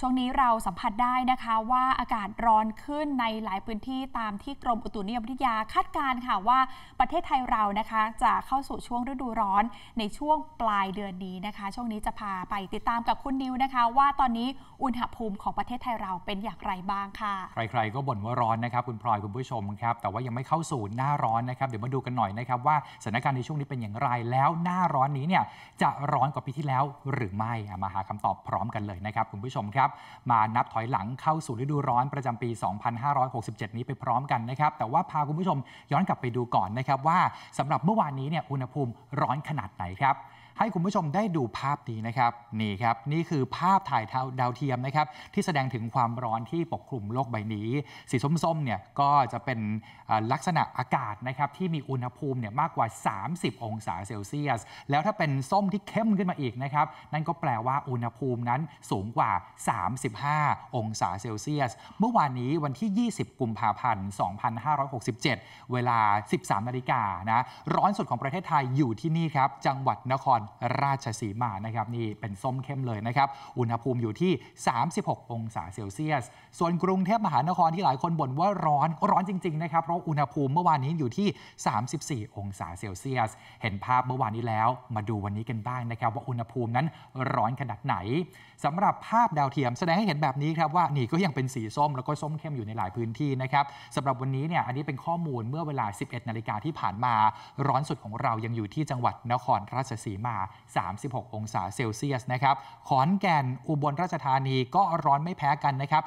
ช่วงนี้เราสัมผัสได้นะคะว่าอากาศร้อนขึ้นในหลายพื้นที่ตามที่กรมอุตุนิยมวิทยาคาดการณ์ค่ะ ว่าประเทศไทยเรานะคะ จะเข้าสู่ช่วงฤดูร้อนในช่วงปลายเดือนนี้นะคะ ช่วงนี้จะพาไปติดตามกับคุณนิวนะคะ ว่าตอนนี้อุณหภูมิของประเทศไทยเราเป็นอย่างไรบ้างค่ะใครๆก็บ่นว่าร้อนนะครับคุณพลอยคุณผู้ชมครับแต่ว่ายังไม่เข้าสู่หน้าร้อนนะครับเดี๋ยวมาดูกันหน่อยนะครับว่าสถานการณ์ในช่วงนี้เป็นอย่างไร แล้วหน้าร้อนนี้เนี่ยจะร้อนกว่าปีที่แล้วหรือไม่มาหาคำตอบพร้อมกันเลยนะครับคุณผู้ชมครับมานับถอยหลังเข้าสู่ฤดูร้อนประจำปี 2567 นี้ไปพร้อมกันนะครับ แต่ว่าพาคุณผู้ชมย้อนกลับไปดูก่อนนะครับ ว่าสำหรับเมื่อวานนี้เนี่ยอุณหภูมิร้อนขนาดไหนครับให้คุณผู้ชมได้ดูภาพนี้นะครับ นี่ครับ นี่คือภาพถ่ายดาวเทียมนะครับ ที่แสดงถึงความร้อนที่ปกคลุมโลกใบนี้ สีส้มๆเนี่ยก็จะเป็นลักษณะอากาศนะครับที่มีอุณหภูมิเนี่ยมากกว่า 30 องศาเซลเซียส แล้วถ้าเป็นส้มที่เข้มขึ้นมาอีกนะครับ นั่นก็แปลว่าอุณหภูมินั้นสูงกว่า 35 องศาเซลเซียส เมื่อวานนี้วันที่ 20 กุมภาพันธ์ 2567 เวลา 13นาฬิกานะร้อนสุดของประเทศไทยอยู่ที่นี่ครับจังหวัดนครราชสีมานะครับนี่เป็นส้มเข้มเลยนะครับ อุณหภูมิอยู่ที่ 36 องศาเซลเซียส ส่วนกรุงเทพมหานครที่หลายคนบ่นว่าร้อนร้อนจริงๆนะครับ เพราะอุณหภูมิเมื่อวานนี้อยู่ที่ 34 องศาเซลเซียส เห็นภาพเมื่อวานนี้แล้วมาดูวันนี้กันบ้างนะครับ ว่าอุณหภูมินั้นร้อนขนาดไหน สำหรับภาพดาวเทียมแสดงให้เห็นแบบนี้ครับว่านี่ก็ยังเป็นสีส้มแล้วก็ส้มเข้มอยู่ในหลายพื้นที่นะครับสำหรับวันนี้เนี่ยอันนี้เป็นข้อมูลเมื่อเวลา 11 นาฬิกาที่ผ่านมา ร้อนสุดของเรายังอยู่ที่จังหวัดนครราชสีมา36 องศาเซลเซียสนะครับขอนแก่น อุบลราชธานี ก็ร้อนไม่แพ้กันนะครับ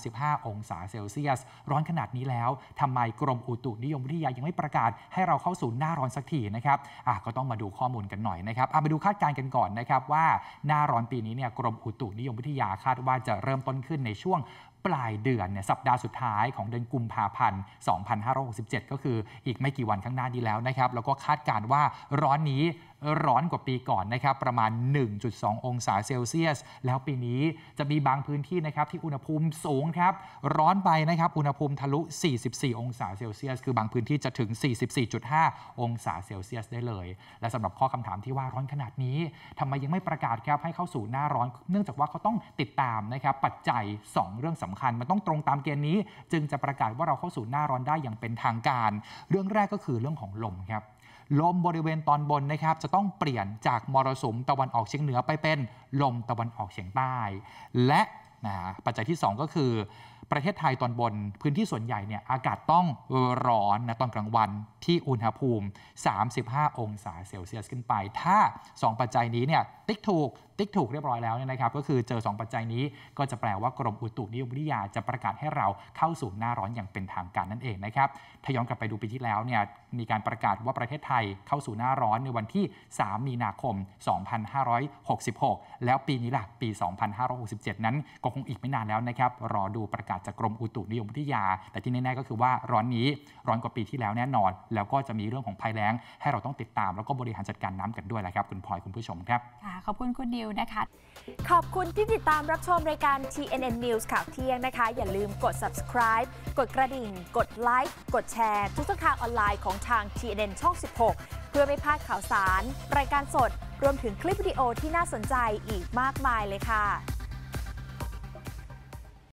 35 องศาเซลเซียส ร้อนขนาดนี้แล้ว ทำไมกรมอุตุนิยมวิทยายังไม่ประกาศ ให้เราเข้าสู่หน้าร้อนสักทีนะครับ อ่ะก็ต้องมาดูข้อมูลกันหน่อยนะครับอ่ะไปดูคาดการณ์กันก่อนนะครับว่าหน้าร้อนปีนี้เนี่ยกรมอุตุนิยมวิทยาคาดว่าจะเริ่มต้นขึ้นในช่วงปลายเดือนเนี่ยสัปดาห์สุดท้ายของเดือนกุมภาพันธ์ 2567 ก็คืออีกไม่กี่วันข้างหน้านี้แล้วนะครับแล้วก็คาดการว่าร้อนนี้ร้อนกว่าปีก่อนนะครับประมาณ 1.2 องศาเซลเซียส แล้วปีนี้จะมีบางพื้นที่นะครับที่อุณหภูมิสูงครับร้อนไปนะครับอุณหภูมิทะลุ 44 องศาเซลเซียส คือบางพื้นที่จะถึง 44.5 องศาเซลเซียส ได้เลย และสำหรับข้อคำถามที่ว่าร้อนขนาดนี้ทำไมยังไม่ประกาศครับให้เข้าสู่หน้าร้อนเนื่องจากว่าเขาต้องติดตามนะครับปัจจัย 2 เรื่องสําคัญมันต้องตรงตามเกณฑ์นี้ จึงจะประกาศว่าเราเข้าสู่หน้าร้อนได้อย่างเป็นทางการ เรื่องแรกก็คือเรื่องของลมครับลมบริเวณตอนบนนะครับจะต้องเปลี่ยนจากมรสุมตะวันออกเฉียงเหนือไปเป็น ลมตะวันออกเฉียงใต้ และนะปัจจัยที่ 2 ก็คือ ประเทศไทยตอนบนพื้นที่ส่วนใหญ่เนี่ยอากาศต้องร้อนนะตอนกลางวันที่อุณหภูมิ 35 องศาเซลเซียสขึ้นไป ถ้า 2 ปัจจัยนี้เนี่ยติ๊กถูกติ๊กถูกเรียบร้อยแล้วเนี่ยนะครับ ก็คือเจอ 2 ปัจจัยนี้ ก็จะแปลว่ากรมอุตุนิยมวิทยาจะประกาศให้เราเข้าสู่หน้าร้อนอย่างเป็นทางการนั่นเองนะครับถ้าย้อนกลับไปดูปีที่ แล้วเนี่ยมีการประกาศว่าประเทศไทยเข้าสู่หน้าร้อนในวันที่ 3 มีนาคม 2566 แล้วปีนี้ล่ะปี 2567 นั้น ก็คงอีกไม่นานแล้วนะครับรอดูประกาศจากกรมอุตุนิยมวิทยา แต่ที่แน่ๆก็คือว่าร้อนนี้ร้อนกว่าปีที่แล้วแน่นอน แล้วก็จะมีเรื่องของภัยแล้ง ให้เราต้องติดตามแล้วก็บริหารจัดการน้ำกันด้วยแหละครับคุณพลอยคุณผู้ชมครับขอบคุณคุณดิวนะคะขอบคุณที่ติดตามรับชมรายการ TNN News ข่าวเที่ยงนะคะ อย่าลืมกด subscribe กดกระดิ่ง กดไลค์ กดแชร์ทุกช่องทางออนไลน์ของทาง TNN ช่อง 16 เพื่อไม่พลาดข่าวสาร รายการสด รวมถึงคลิปวิดีโอที่น่าสนใจอีกมากมายเลยค่ะ